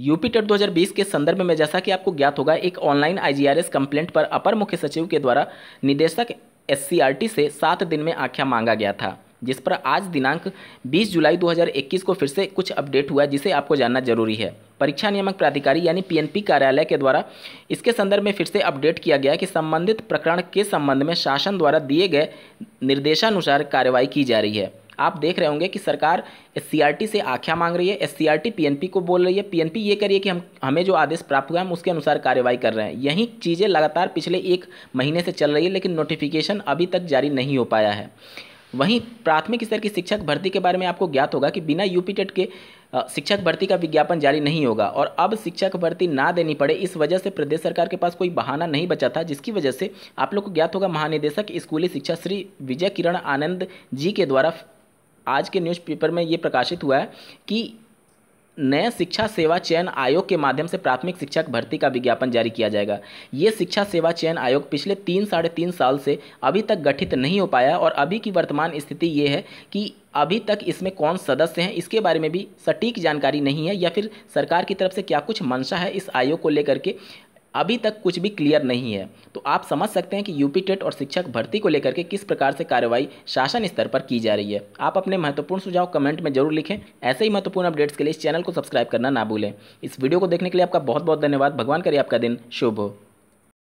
UP TET 2020 के संदर्भ में जैसा कि आपको ज्ञात होगा एक ऑनलाइन आईजीआरएस कंप्लेंट पर अपर मुख्य सचिव के द्वारा निदेशक एससीआरटी से सात दिन में आख्या मांगा गया था जिस पर आज दिनांक 20 जुलाई 2021 को फिर से कुछ अपडेट हुआ जिसे आपको जानना जरूरी है परीक्षा नियामक प्राधिकारी यानी पीएनपी कार्यालय के द्वारा इसके संदर्भ में फिर से अपडेट किया गया कि संबंधित प्रकरण के संबंध में शासन द्वारा दिए गए निर्देशानुसार कार्रवाई की जा रही है आप देख रहे होंगे कि सरकार एस से आख्या मांग रही है एस पीएनपी को बोल रही है पीएनपी ये करिए कि हम हमें जो आदेश प्राप्त हुआ है हम उसके अनुसार कार्यवाही कर रहे हैं यही चीज़ें लगातार पिछले एक महीने से चल रही है लेकिन नोटिफिकेशन अभी तक जारी नहीं हो पाया है वहीं प्राथमिक स्तर की शिक्षक भर्ती के बारे में आपको ज्ञात होगा कि बिना यूपी टेट e के शिक्षक भर्ती का विज्ञापन जारी नहीं होगा और अब शिक्षक भर्ती ना देनी पड़े इस वजह से प्रदेश सरकार के पास कोई बहाना नहीं बचा था जिसकी वजह से आप लोग को ज्ञात होगा महानिदेशक स्कूली शिक्षा श्री विजय किरण आनंद जी के द्वारा आज के न्यूज़पेपर में ये प्रकाशित हुआ है कि नए शिक्षा सेवा चयन आयोग के माध्यम से प्राथमिक शिक्षक भर्ती का विज्ञापन जारी किया जाएगा ये शिक्षा सेवा चयन आयोग पिछले तीन साढ़े तीन साल से अभी तक गठित नहीं हो पाया और अभी की वर्तमान स्थिति ये है कि अभी तक इसमें कौन सदस्य हैं इसके बारे में भी सटीक जानकारी नहीं है या फिर सरकार की तरफ से क्या कुछ मंशा है इस आयोग को लेकर के अभी तक कुछ भी क्लियर नहीं है तो आप समझ सकते हैं कि यूपी टेट और शिक्षक भर्ती को लेकर के किस प्रकार से कार्रवाई शासन स्तर पर की जा रही है आप अपने महत्वपूर्ण सुझाव कमेंट में जरूर लिखें ऐसे ही महत्वपूर्ण अपडेट्स के लिए इस चैनल को सब्सक्राइब करना ना भूलें इस वीडियो को देखने के लिए आपका बहुत बहुत धन्यवाद भगवान करिए आपका दिन शुभ हो